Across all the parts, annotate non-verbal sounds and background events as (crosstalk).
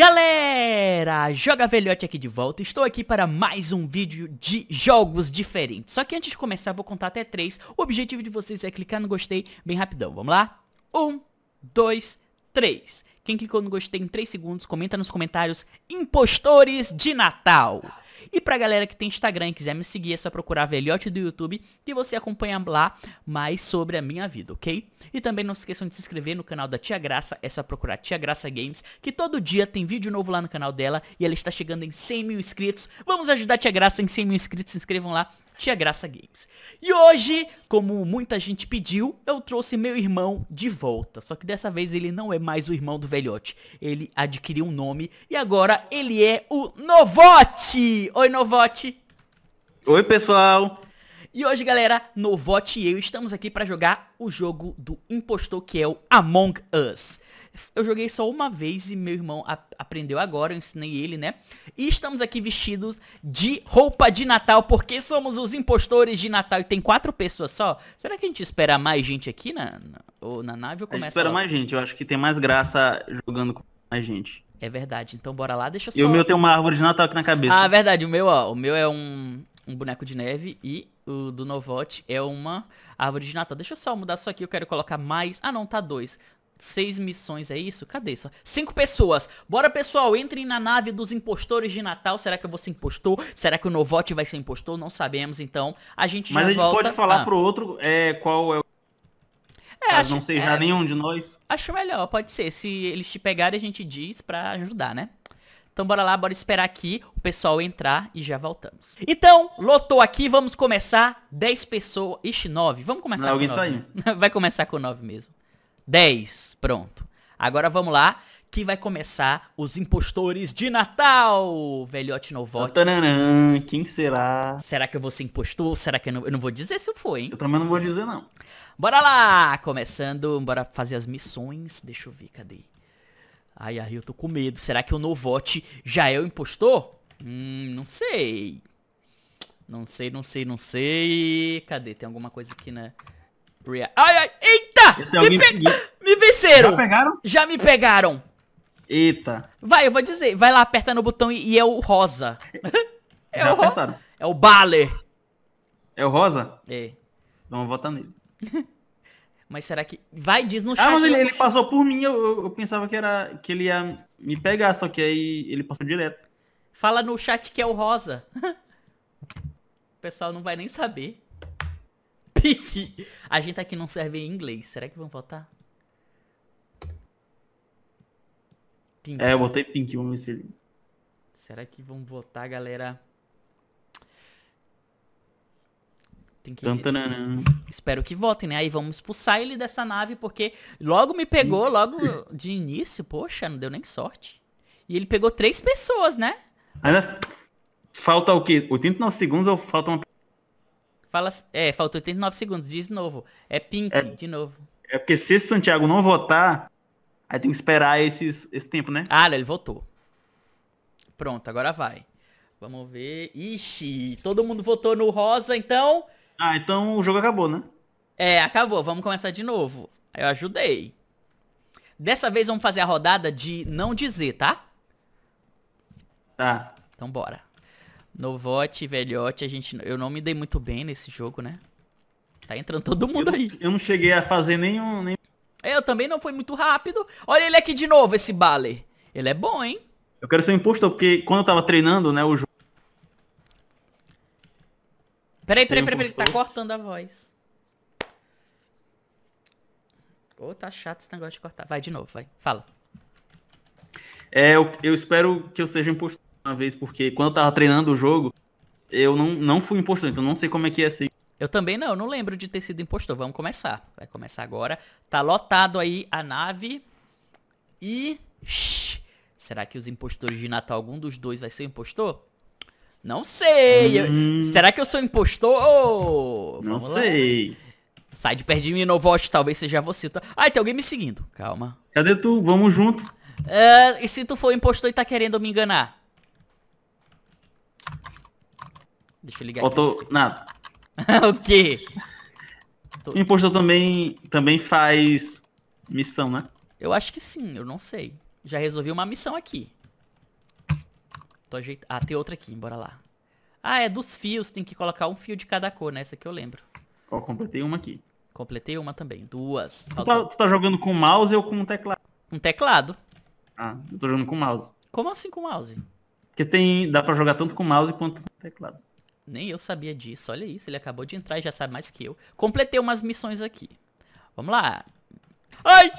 Galera, Joga Velhote aqui de volta, estou aqui para mais um vídeo de jogos diferentes Só que antes de começar vou contar até três. o objetivo de vocês é clicar no gostei bem rapidão, vamos lá? Um, dois, três. Quem clicou no gostei em três segundos, comenta nos comentários Impostores de Natal e pra galera que tem Instagram e quiser me seguir, é só procurar Velhote do YouTube que você acompanha lá mais sobre a minha vida, ok? E também não se esqueçam de se inscrever no canal da Tia Graça, é só procurar Tia Graça Games, que todo dia tem vídeo novo lá no canal dela e ela está chegando em 100 mil inscritos. Vamos ajudar a Tia Graça em 100 mil inscritos, se inscrevam lá Tia Graça Games. E hoje, como muita gente pediu, eu trouxe meu irmão de volta. Só que dessa vez ele não é mais o irmão do velhote. Ele adquiriu um nome e agora ele é o Novote. Oi, Novote. Oi, pessoal. E hoje, galera, Novote e eu estamos aqui para jogar o jogo do impostor que é o Among Us. Eu joguei só uma vez e meu irmão aprendeu agora, eu ensinei ele, né? E estamos aqui vestidos de roupa de Natal, porque somos os impostores de Natal. E tem quatro pessoas só. Será que a gente espera mais gente aqui na, na, ou na nave ou começa? A gente espera mais gente, eu acho que tem mais graça jogando com mais gente. É verdade, então bora lá, deixa eu só... E o meu tem uma árvore de Natal aqui na cabeça. Ah, verdade, o meu, ó, o meu é um, um boneco de neve e o do Novote é uma árvore de Natal. Deixa eu só mudar isso aqui, eu quero colocar mais... Ah não, tá dois. Seis missões, é isso? Cadê isso? Cinco pessoas. Bora, pessoal, entrem na nave dos impostores de Natal. Será que eu vou ser impostor? Será que o Novote vai ser impostor? Não sabemos, então. A gente Mas já a gente volta... pode falar ah. pro outro é, qual é o... É, acho, não seja é, nenhum de nós. Acho melhor, pode ser. Se eles te pegarem, a gente diz pra ajudar, né? Então bora lá, bora esperar aqui o pessoal entrar e já voltamos. Então, lotou aqui, vamos começar. 10 pessoas. Ixi, 9. Vamos começar não, com alguém Saiu. (laughs) Vai começar com 9 mesmo. 10. Pronto. Agora vamos lá, que vai começar os impostores de Natal. Velhote Novote. quem será? Será que eu vou ser impostor? Será que eu não, eu não vou dizer se eu for, hein? Eu também não vou dizer, não. Bora lá! Começando, bora fazer as missões. Deixa eu ver, cadê? Ai, ai, eu tô com medo. Será que o Novote já é o impostor? Hum, não sei. Não sei, não sei, não sei. Cadê? Tem alguma coisa aqui na... Né? Ai, ai, eita! me, pe... me, venceram! Já pegaram? Já me pegaram! Eita! Vai, eu vou dizer. Vai lá, aperta no botão e, e é o rosa. (laughs) É já o apertaram. É o Baler. É o rosa? É. Então Vamos votar nele. (laughs) Mas será que. Vai, diz no chat. Ah, mas ele, ele passou por mim, eu, eu, pensava que, era, que ele ia me pegar, só que aí ele passou direto. Fala no chat que é o rosa. (laughs) o pessoal não vai nem saber. A gente aqui não serve em inglês. Será que vão votar? Pink. É, eu botei Pink, vamos ver se ele. Será que vão votar, galera? Tem que... Espero que votem, né? Aí vamos expulsar ele dessa nave, porque logo me pegou, logo de início, poxa, não deu nem sorte. E ele pegou três pessoas, né? Ainda falta o quê? 89 segundos ou falta uma Fala, é, faltou 89 segundos, diz de novo. É Pink, é, de novo. É porque se Santiago não votar, aí tem que esperar esses, esse tempo, né? Ah, ele votou. Pronto, agora vai. Vamos ver. Ixi, todo mundo votou no rosa, então. Ah, então o jogo acabou, né? É, acabou. Vamos começar de novo. Eu ajudei. Dessa vez vamos fazer a rodada de não dizer, tá? Tá. Então bora. Novote, Velhote, a gente, eu não me dei muito bem nesse jogo, né? Tá entrando todo mundo eu, aí. Eu não cheguei a fazer nenhum, nenhum... É, eu também não fui muito rápido. Olha ele aqui de novo, esse Baler. Ele é bom, hein? Eu quero ser um impostor, porque quando eu tava treinando, né, o jogo... Peraí, peraí, peraí, peraí, tá cortando a voz. Ô, oh, tá chato esse negócio de cortar. Vai de novo, vai. Fala. É, eu, eu espero que eu seja impostor uma vez, porque quando eu tava treinando o jogo, eu não, não fui impostor, então não sei como é que é assim. Eu também não, eu não lembro de ter sido impostor. Vamos começar. Vai começar agora. Tá lotado aí a nave. E. Shhh. Será que os impostores de Natal, algum dos dois vai ser impostor? Não sei. Hum... Será que eu sou impostor? Não Vamos sei. Lá. Sai de perto de mim, volte talvez seja você. Tá, ai, tem alguém me seguindo. Calma. Cadê tu? Vamos junto. Uh, e se tu for impostor e tá querendo me enganar? Deixa eu ligar Faltou aqui. nada. (laughs) o quê? Tô... Impostor também, também faz missão, né? Eu acho que sim, eu não sei. Já resolvi uma missão aqui. Tô ajeitando. Ah, tem outra aqui, bora lá. Ah, é dos fios, tem que colocar um fio de cada cor, né? Essa aqui eu lembro. Ó, completei uma aqui. Completei uma também, duas. Tu tá, tu tá, jogando com mouse ou com um teclado? Um teclado. Ah, eu tô jogando com mouse. Como assim com mouse? Porque tem, dá pra jogar tanto com mouse quanto com teclado. Nem eu sabia disso. Olha isso, ele acabou de entrar e já sabe mais que eu. Completei umas missões aqui. Vamos lá. Ai!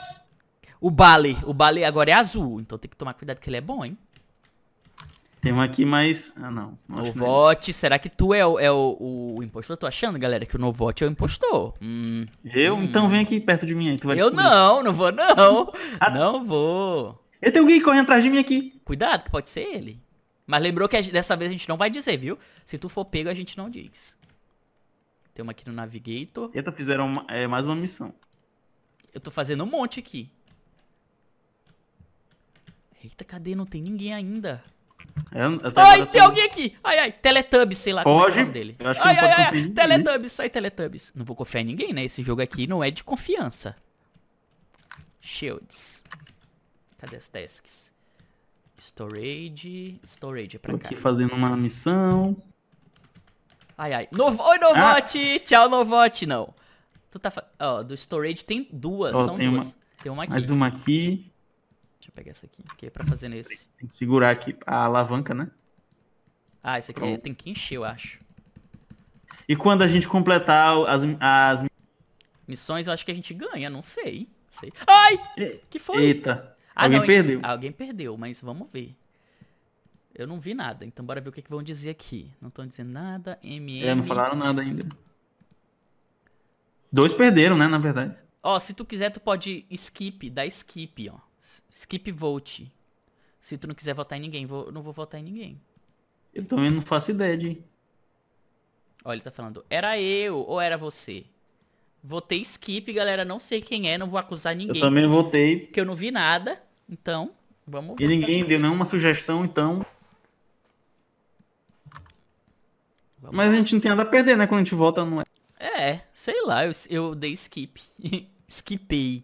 O Bale. O Bale agora é azul, então tem que tomar cuidado que ele é bom, hein? Tem um aqui, mas... Ah, não. não é Novote, será que tu é, o, é o, o impostor? Tô achando, galera, que o Novote é o impostor. Hum, eu? Hum. Então vem aqui perto de mim aí, tu vai Eu não, não vou não. Ah. não vou. Eu tenho alguém correndo atrás de mim aqui. Cuidado, que pode ser ele. Mas lembrou que dessa vez a gente não vai dizer, viu? Se tu for pego, a gente não diz. Tem uma aqui no Navigator. Eita, fizeram uma, é, mais uma missão. Eu tô fazendo um monte aqui. Eita, cadê? Não tem ninguém ainda. É, eu, ai, tem alguém aqui! Ai, ai, Teletubbies, sei lá é é Foge. É dele. Eu acho que ai, não ai, ai, ai. Teletubbies, sai Teletubbies. Não vou confiar em ninguém, né? Esse jogo aqui não é de confiança. Shields. Cadê as tasks? Storage. Storage é pra Tô cá. aqui fazendo uma missão. Ai, ai. Novo... Oi, Novote! Ah. Tchau, Novote! Não. Tu tá. Fa... Ó, do storage tem duas. Ó, são tem duas. Uma... Tem uma aqui. Mais uma aqui. Deixa eu pegar essa aqui. Que é pra fazer nesse. Tem que segurar aqui a alavanca, né? Ah, esse aqui tem que encher, eu acho. E quando a gente completar as, as... missões, eu acho que a gente ganha, não sei. sei. Ai! Que foi? Eita. Ah, alguém não, perdeu. Alguém perdeu, mas vamos ver. Eu não vi nada, então bora ver o que, é que vão dizer aqui. Não estão dizendo nada. MM. É, não falaram nada ainda. Dois perderam, né, na verdade. Ó, se tu quiser, tu pode skip, dá skip, ó. Skip vote. Se tu não quiser votar em ninguém, vou, não vou votar em ninguém. Eu também não faço ideia, de. Ó, ele tá falando, era eu ou era você? Votei skip, galera, não sei quem é, não vou acusar ninguém. Eu também votei. Porque eu não vi nada. Então, vamos. E ninguém deu nenhuma sugestão, então. Vamos. Mas a gente não tem nada a perder, né? Quando a gente volta, não é. É, sei lá, eu, eu dei skip. (laughs) Skipei.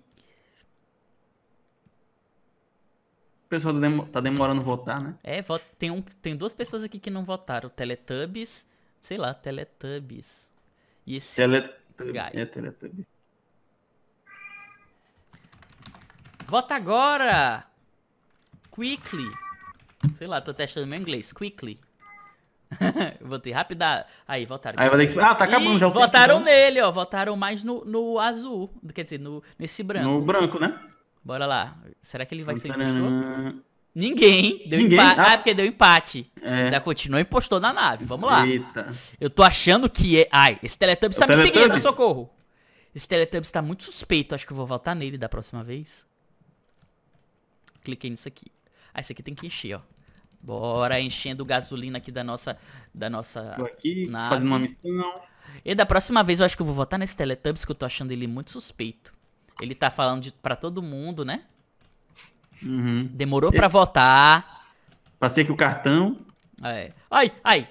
O pessoal tá, tá demorando votar, né? É, tem, um, tem duas pessoas aqui que não votaram. Teletubbies, sei lá, Teletubbies. E esse. Teletubbies. É, Teletubbies. Vota agora! Quickly. Sei lá, tô testando meu inglês. Quickly. Votei (laughs) rápida. Aí, votaram. Aí, vou ter que... Ah, tá acabando e já. Votaram então. nele, ó. Votaram mais no, no azul. Quer dizer, no, nesse branco. No branco, né? Bora lá. Será que ele vai ser impostor? Ninguém. Deu Ninguém. Ah. ah, porque deu empate. É. Ainda continua impostor na nave. Vamos lá. Eita. Eu tô achando que é... Ai, esse Teletubbies tá me seguindo, socorro. Esse Teletubbies tá muito suspeito. Acho que eu vou votar nele da próxima vez cliquei nisso aqui. Ah, isso aqui tem que encher, ó. Bora enchendo gasolina aqui da nossa... Da nossa... Tô aqui, nave. fazendo uma missão. E da próxima vez eu acho que eu vou votar nesse Teletubbies, que eu tô achando ele muito suspeito. Ele tá falando de, pra todo mundo, né? Uhum. Demorou pra votar. Passei aqui o cartão. É. Ai, ai.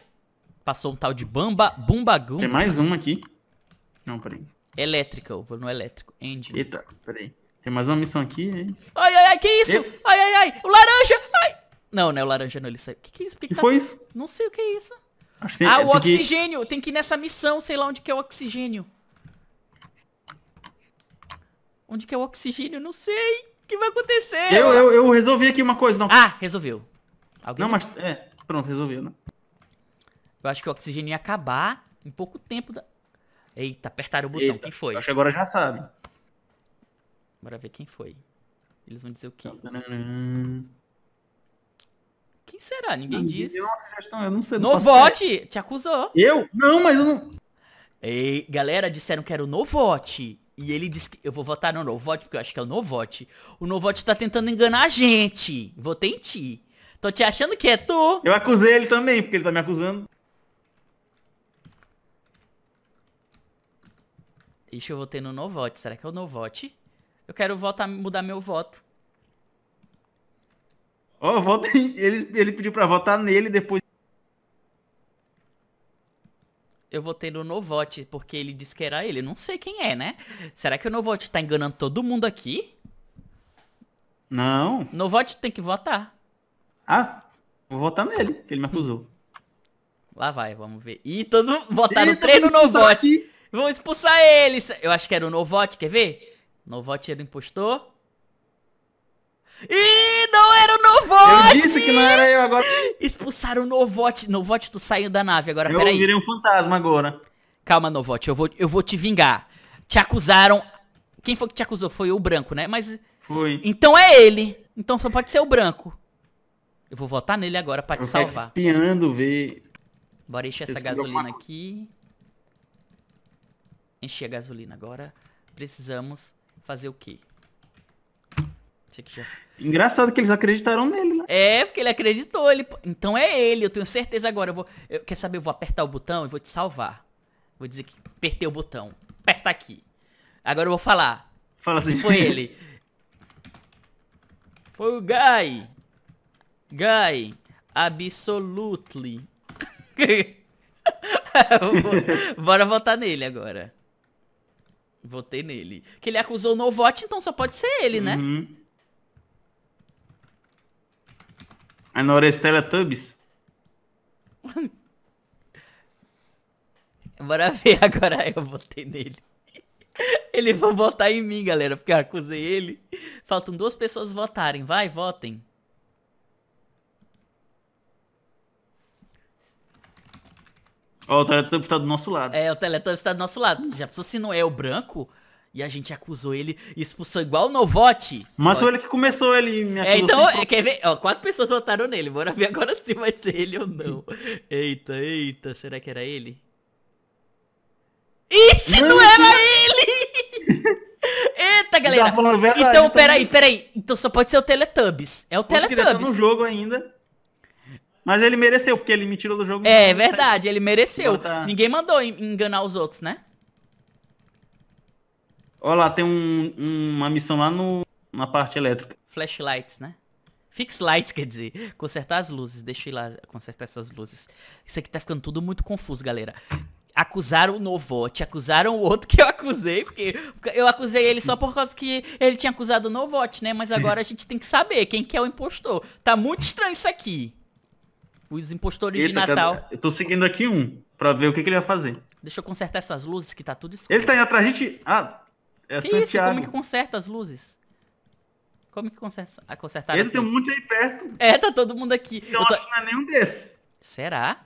Passou um tal de Bamba, Bumbagum. Tem mais um aqui. Não, peraí. eu vou no elétrico. Engine. Eita, peraí. Tem mais uma missão aqui, é isso? Ai, ai, ai, que isso? E... Ai, ai, ai, o laranja! Ai! Não, não é o laranja, não, ele saiu. O que, que é isso? O que, que, que tá... foi isso? Não sei o que é isso. Tem, ah, o oxigênio! Que... Tem que ir nessa missão, sei lá onde que é o oxigênio. Onde que é o oxigênio? Não sei. O que vai acontecer? Eu, eu, eu resolvi aqui uma coisa, não. Ah, resolveu. Alguém não, mas... É, pronto, resolveu, né? Eu acho que o oxigênio ia acabar em pouco tempo da... Eita, apertaram o botão. O Quem foi? Acho que agora já sabe. Bora ver quem foi. Eles vão dizer o quê? Quem será? Ninguém não, diz. uma sugestão, eu não sei. Novote! Te acusou. Eu? Não, mas eu não. Ei, galera, disseram que era o Novote. E ele disse que eu vou votar no Novote, porque eu acho que é o Novote. O Novote tá tentando enganar a gente. Votei em ti. Tô te achando que é tu. Eu acusei ele também, porque ele tá me acusando. Ixi, eu votei no Novote. Será que é o Novote? Eu quero votar, mudar meu voto. Ó, oh, vota ele, ele pediu pra votar nele depois. Eu votei no Novote, porque ele disse que era ele. Não sei quem é, né? Será que o Novote tá enganando todo mundo aqui? Não. Novote tem que votar. Ah, vou votar nele, que ele me acusou. Lá vai, vamos ver. Ih, todo... votaram Eita, três no Novote. Vão expulsar ele. Eu acho que era o Novote, quer ver? Novote era impostor? Ih, não era o Novote! Eu disse que não era eu agora. Expulsaram o Novote. Novote, tu saiu da nave agora, eu peraí. Eu virei um fantasma agora. Calma, Novote, eu vou, eu vou te vingar. Te acusaram... Quem foi que te acusou? Foi o branco, né? Mas... Foi. Então é ele. Então só pode ser o branco. Eu vou votar nele agora pra te eu salvar. espiando, ver. Bora encher essa gasolina uma... aqui. Encher a gasolina agora. Precisamos fazer o quê? Já... Engraçado que eles acreditaram nele, né? É, porque ele acreditou. Ele... Então é ele, eu tenho certeza agora. Eu vou... Eu, quer saber? Eu vou apertar o botão e vou te salvar. Vou dizer que apertei o botão. Aperta aqui. Agora eu vou falar. Fala assim. Foi ele. Foi o Guy. Guy. Absolutely. (laughs) vou... Bora votar nele agora. Votei nele. Que ele acusou o no voto, então só pode ser ele, né? A uhum. é Norestela Tubbs. (laughs) Bora ver agora, eu votei nele. Ele vai votar em mim, galera, porque eu acusei ele. Faltam duas pessoas votarem. Vai, votem. Ó, o Teletubbies tá do nosso lado. É, o Teletubbies tá do nosso lado. Já pensou se não é o branco? E a gente acusou ele e expulsou igual o Novote. Mas foi ele que começou, ele me É, então, é, quer ver? Ó, quatro pessoas votaram nele. Bora ver agora se vai ser ele ou não. (laughs) eita, eita, será que era ele? Ixi, não, não era não... ele! (laughs) eita, tá galera. Tá verdade, então, então, peraí, peraí. Então só pode ser o Teletubbies. É o Teletubbies. Ele tá no jogo ainda. Mas ele mereceu, porque ele me tirou do jogo. É verdade, ele mereceu. Ninguém mandou enganar os outros, né? Olha lá, tem um, uma missão lá no, na parte elétrica. Flashlights, né? Fix lights, (laughs) quer dizer, consertar as luzes. Deixa eu ir lá consertar essas luzes. Isso aqui tá ficando tudo muito confuso, galera. Acusaram o Novote, acusaram o outro que eu acusei, porque eu acusei ele só por causa que ele tinha acusado o Novote, né? Mas agora a gente tem que saber quem que é o impostor. Tá muito estranho isso aqui. Os impostores Eita, de Natal. Cara, eu tô seguindo aqui um pra ver o que, que, ele vai fazer. Deixa eu consertar essas luzes que tá tudo escuro. Ele tá indo atrás, de gente. Ah, é que Isso? Como que conserta as luzes? Como que conserta, ah, as luzes? Ele tem um monte aí perto. É, tá todo mundo aqui. Eu, eu tô... acho que não é nenhum desses. Será?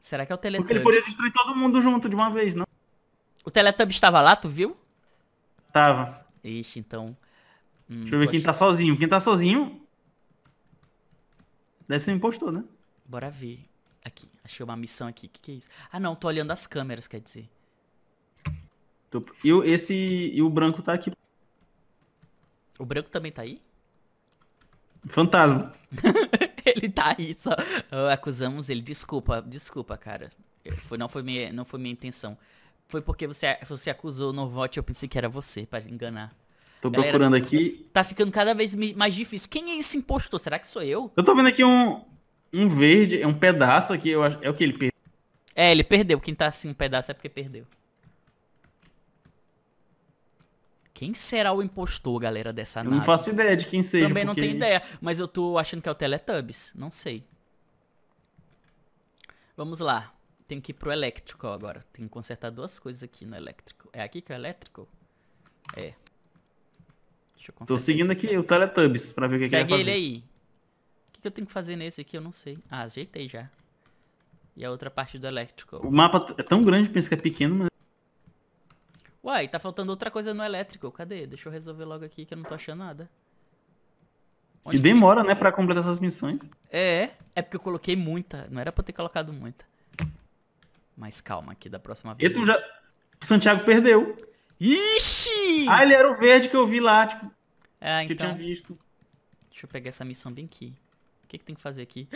Será que é o Teletubbies? Porque ele poderia destruir todo mundo junto de uma vez, não? O Teletubbies estava lá, tu viu? Tava. Ixi, então... Hum, Deixa eu ver quem tá sozinho. Quem tá sozinho Deve ser um impostor, né? Bora ver. Aqui, achei uma missão aqui. O que, que é isso? Ah, não, tô olhando as câmeras, quer dizer. E o, esse, e o branco tá aqui. O branco também tá aí? Fantasma. (laughs) ele tá aí só. Acusamos ele. Desculpa, desculpa, cara. Foi, não, foi minha, não foi minha intenção. Foi porque você, você acusou no vote eu pensei que era você, para enganar. Tô Galera, procurando aqui. Tá ficando cada vez mais difícil. Quem é esse impostor? Será que sou eu? Eu tô vendo aqui um, um verde, é um pedaço aqui. Eu acho, é o que ele perdeu? É, ele perdeu. Quem tá assim, um pedaço é porque perdeu. Quem será o impostor, galera, dessa eu nave? não faço ideia de quem seja. Também porque... não tenho ideia, mas eu tô achando que é o Teletubbies. Não sei. Vamos lá. Tenho que ir pro elétrico agora. Tenho que consertar duas coisas aqui no elétrico. É aqui que é o elétrico? É. Deixa eu Tô seguindo aqui, o Teletubbies pra ver o que, Segue que ele aí. O que, que, eu tenho que fazer nesse aqui? Eu não sei. Ah, ajeitei já. E a outra parte do elétrico O mapa é tão grande, pensa que é pequeno, mas... Uai, tá faltando outra coisa no elétrico. Cadê? Deixa eu resolver logo aqui que eu não tô achando nada. Onde e demora, que... né, pra completar essas missões. É, é porque eu coloquei muita. Não era pra ter colocado muita. Mas calma aqui, da próxima vez... já... Santiago perdeu. Ixi! Ah, ele era o verde que eu vi lá, tipo, ah, então... Que tinha então. visto. Deixa eu pegar essa missão bem aqui. O que, que tem que fazer aqui?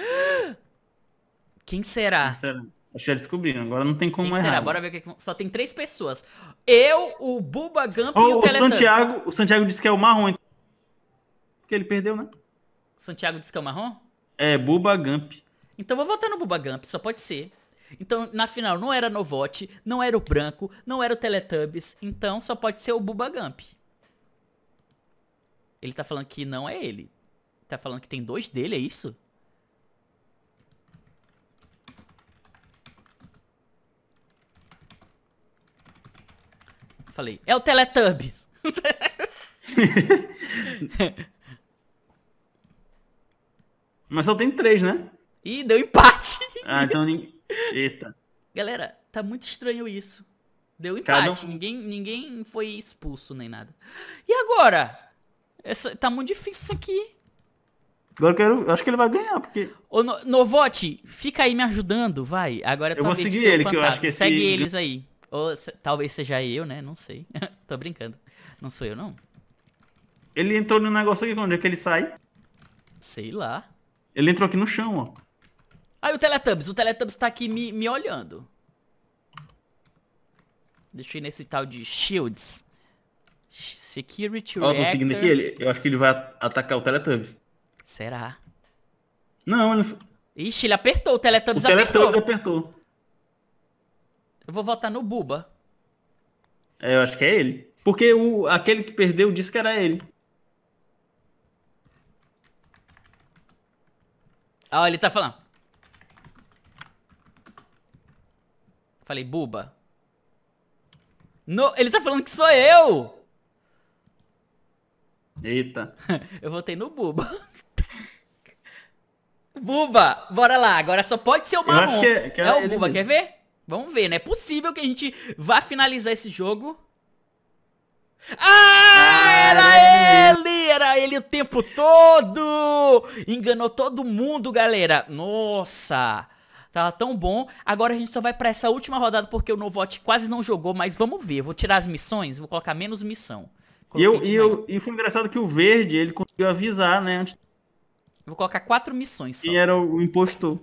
(gasps) Quem será? Quem será? Acho que já descobriram, agora não tem como Quem errar. Será? Bora ver o que Só tem três pessoas. Eu, o Buba Gump oh, e o, o Santiago, O Santiago disse que é o marrom. Então. Porque ele perdeu, né? O Santiago disse que é o marrom? É, Buba Gump. Então vou votar no Buba Gump, só pode ser. Então, na final, não era Novote, não era o Branco, não era o Teletubbies. Então, só pode ser o Buba Gump. Ele tá falando que não é ele. Tá falando que tem dois dele, é isso? Falei, é o Teletubbies. (laughs) Mas só tem três, né? Ih, deu empate. Ah, então ninguém... Eita. Galera, tá muito estranho isso. Deu empate. Um... Ninguém, ninguém foi expulso nem nada. E agora? Essa, tá muito difícil isso aqui. Agora eu quero. Acho que ele vai ganhar, porque. Ô, no, Novote, fica aí me ajudando, vai. Agora é eu vou seguir ele, que eu acho que esse... Segue eles aí. Ou se, talvez seja eu, né? Não sei. (laughs) Tô brincando. Não sou eu, não. Ele entrou no negócio aqui, onde é que ele sai? Sei lá. Ele entrou aqui no chão, ó. Aí o Teletubbies. O Teletubbies tá aqui me, me olhando. Deixa eu ir nesse tal de Shields. Security Ó, tô seguindo aqui, ele, eu acho que ele vai atacar o Teletubbies. Será? Não, ele... Ixi, ele apertou, o Teletubbies apertou. O Teletubbies apertou. apertou. Eu vou votar no Buba. É, eu acho que é ele. Porque o, aquele que perdeu disse que era ele. Ah, ele tá falando. Falei, Buba. No, ele tá falando que sou eu! Eita. (laughs) Eu votei no Buba. (laughs) Buba, bora lá. Agora só pode ser o Marrom. Que, que é, é, é o Buba, mesmo. quer ver? Vamos ver, né? É possível que a gente vá finalizar esse jogo. Ah, ah era ele! Era ele o tempo todo! Enganou todo mundo, galera. Nossa! Tava tão bom. Agora a gente só vai pra essa última rodada porque o Novote quase não jogou, mas vamos ver. Vou tirar as missões, vou colocar menos missão. E, eu, e, eu, e foi engraçado que o verde, ele conseguiu avisar, né? Antes... Vou colocar quatro missões só. E era o impostor.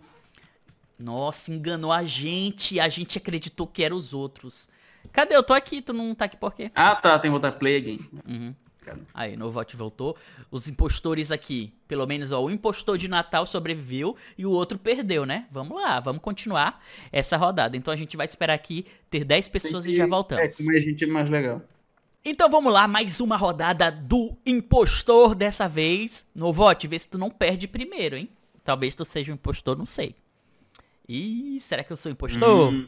Nossa, enganou a gente. A gente acreditou que eram os outros. Cadê? Eu tô aqui, tu não tá aqui por quê? Ah, tá, tem que voltar play again. Uhum. Aí, Novot voltou. Os impostores aqui, pelo menos, ó, o impostor de Natal sobreviveu e o outro perdeu, né? Vamos lá, vamos continuar essa rodada. Então a gente vai esperar aqui ter 10 pessoas que... e já é, voltamos. É, como a gente é mais legal. Então vamos lá, mais uma rodada do impostor dessa vez. Novote, vê se tu não perde primeiro, hein? Talvez tu seja um impostor, não sei. Ih, será que eu sou impostor? Hum.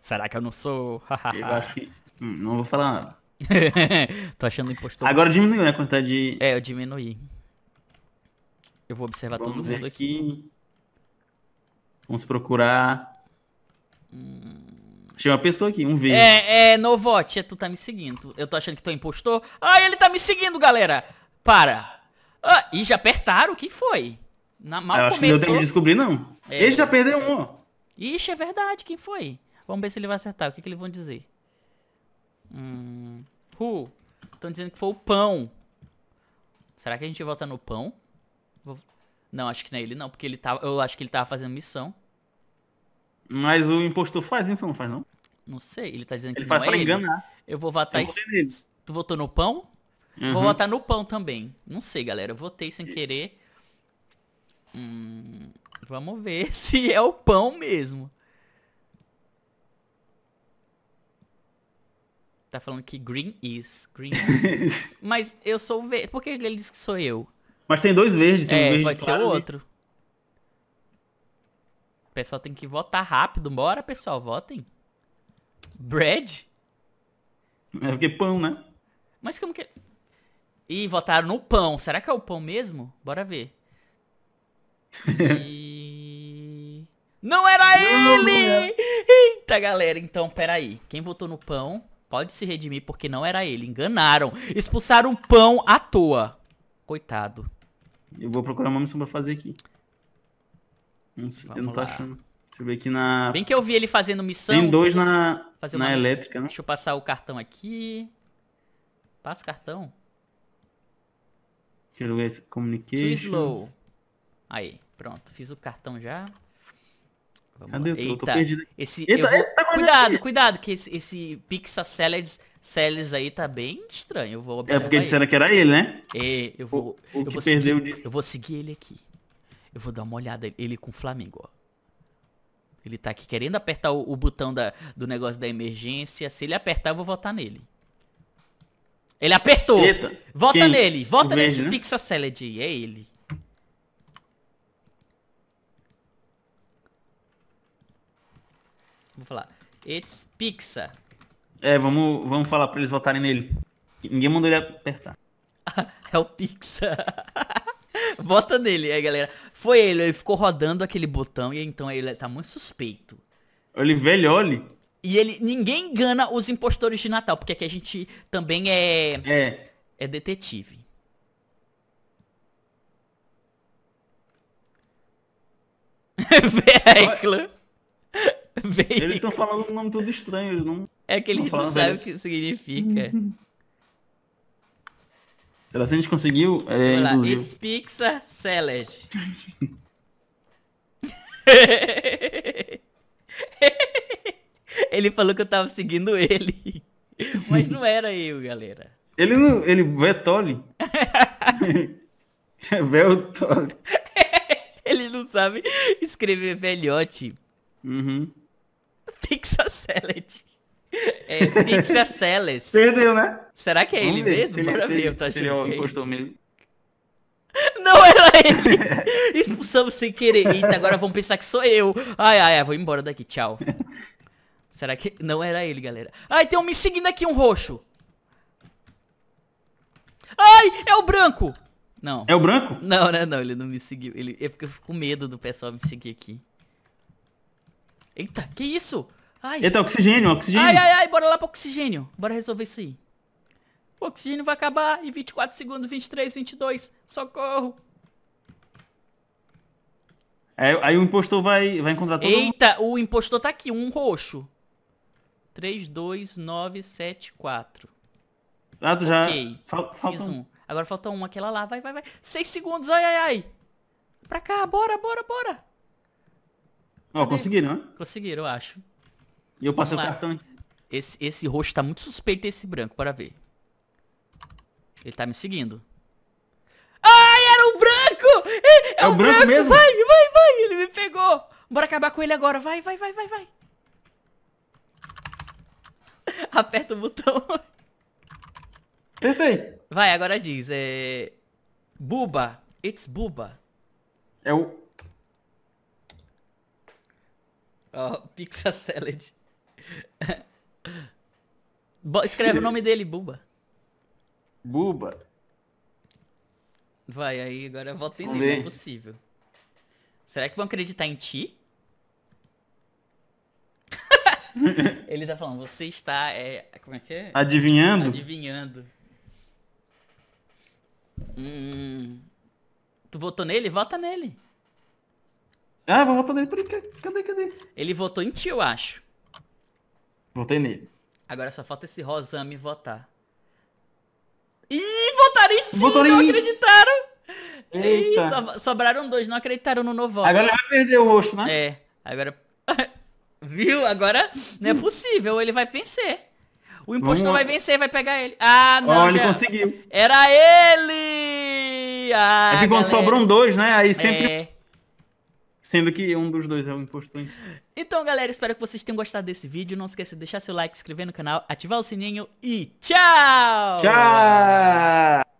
Será que eu não sou? (laughs) eu acho que... Hum, não vou falar nada. (laughs) Tô achando impostor. Agora diminuiu, né, a quantidade de... É, eu diminuí. Eu vou observar vamos todo mundo aqui. aqui. Vamos procurar... Hum... Chama a pessoa aqui, um vídeo. É, é, Novote, é, tu tá me seguindo. Eu tô achando que tu é impostor. Ah, ele tá me seguindo, galera. Para. Ah, e já apertaram? Quem foi? Na, mal Eu acho começou. que não deu que descobrir, não. É... Ele já perdeu um, ó. Ixi, é verdade. Quem foi? Vamos ver se ele vai acertar. O que, que eles vão dizer? Hum... Ru, estão dizendo que foi o pão. Será que a gente volta no pão? Vou... Não, acho que não é ele não, porque ele tava, eu acho que ele tava fazendo missão. Mas o impostor faz isso, ou não faz, não? Não sei, ele tá dizendo que ele não faz é pra ele. enganar. Eu vou votar... isso Tu votou no pão? Uhum. Vou votar no pão também. Não sei, galera. Eu votei sem querer. Hum, vamos ver (laughs) se é o pão mesmo. Tá falando que green is. Green is. (laughs) Mas eu sou o verde. Por que ele disse que sou eu? Mas tem dois verdes. Tem é, um verde pode claro ser o outro pessoal tem que votar rápido. Bora, pessoal, votem. Bread? É porque pão, né? Mas como que... É? Ih, votaram no pão. Será que é o pão mesmo? Bora ver. (laughs) E... Não era ele! Eita, galera. Então, peraí. Quem votou no pão pode se redimir porque não era ele. Enganaram. Expulsaram o pão à toa. Coitado. Eu vou procurar uma missão pra fazer aqui. Não sei, eu não tô achando. Deixa eu ver aqui na. Bem que eu vi ele fazendo missão. Tem dois na, na elétrica, né? Deixa eu passar o cartão aqui. Passa o cartão. Deixa eu ver esse communication. slow. Aí, pronto. Fiz o cartão já. Vamos Cadê? Lá. Eu eita, tô perdido. Esse, eita, vou... É, tá cuidado, cuidado, que esse, esse Pixar Salads, Salads aí tá bem estranho. Eu vou É porque disseram que era ele, né? É, eu vou. O, o eu, vou seguir, eu vou seguir ele aqui. Eu vou dar uma olhada. Ele com o Flamengo, ó. Ele tá aqui querendo apertar o, o botão da, do negócio da emergência. Se ele apertar, eu vou votar nele. Ele apertou. Eita, Vota quem? nele. Vota nesse mesmo, né? Salad aí. É ele. Vou falar. It's Pizza. É, vamos, vamos falar pra eles votarem nele. Ninguém mandou ele apertar. (laughs) é o Pizza. (laughs) Vota nele, é, galera. Foi ele, ele ficou rodando aquele botão e então ele tá muito suspeito. Ele velho, ele. E ele, ninguém engana os impostores de Natal, porque aqui a gente também é. É. É detetive. Veículo. (laughs) Veículo. Eles estão falando um nome todo estranho, eles não. É que eles não, não sabem o que significa. (laughs) Pela a gente conseguiu. É, lá. It's pizza salad. (laughs) ele falou que eu tava seguindo ele. Mas não era eu, galera. Ele não. Ele vetole. (laughs) é (laughs) ele não sabe escrever velhote. Uhum. Pixa salad. É Pixia Celes. Perdeu, né? Será que é Vamos ele ver. mesmo? Bora ver, eu tá é achando. mesmo. Não era ele! (laughs) Expulsamos sem querer. Eita, agora vão pensar que sou eu. Ai, ai, ai, vou embora daqui, tchau. (laughs) Será que... Não era ele, galera. Ai, tem um me seguindo aqui, um roxo. Ai, é o branco! Não. É o branco? Não, não, não, ele não me seguiu. Ele... É eu fico com medo do pessoal me seguir aqui. Eita, que isso? Ai. Eita, oxigênio, oxigênio. Ai, ai, ai, bora lá pro oxigênio. Bora resolver isso aí. O oxigênio vai acabar em 24 segundos, 23, 22. Socorro. Aí, é, aí o impostor vai, vai encontrar todo Eita, mundo. o impostor tá aqui, um roxo. 3, 2, 9, 7, 4. Ah, tu já... Ok, Fal falta um. um. Agora falta um, aquela lá. Vai, vai, vai. 6 segundos, ai, ai, ai. Pra cá, bora, bora, bora. Ó, oh, conseguiram, né? Conseguiram, eu acho. E eu passei o cartão. Esse, esse roxo tá muito suspeito Esse branco, para ver. Ele tá me seguindo. Ai, era o branco! É, é, é o, o branco, branco, mesmo? Vai, vai, vai! Ele me pegou! Bora acabar com ele agora, vai, vai, vai, vai, vai! (laughs) Aperta o botão. Tentei! Vai, agora diz, é... Buba, it's Buba. É o... Ó, oh, (laughs) Pizza Salad. (laughs) Escreve o nome dele, Buba. Buba. Vai, aí agora volta em nele, não é possível. Será que vão acreditar em ti? (laughs) Ele tá falando, você está. É, como é que é? Adivinhando? Adivinhando. Hum, tu votou nele? Vota nele. Ah, vou votar nele. Cadê, cadê? Ele votou em ti, eu acho. Votei nele. Agora só falta esse Rosame votar. Ih, votaram em ti, não em acreditaram. Eita. Ih, so, sobraram dois, não acreditaram no novo Agora vai perder o rosto, né? É, agora... (laughs) Viu? Agora não é possível, ele vai vencer. O impostor vai vencer, vai pegar ele. Ah, não. Oh, ele já... conseguiu. Era ele! Ah, é que quando galera. sobram dois, né? Aí sempre é. Sendo que um dos dois é o impostor. Então, galera, espero que vocês tenham gostado desse vídeo. Não esqueça de deixar seu like, se inscrever no canal, ativar o sininho e tchau! Tchau!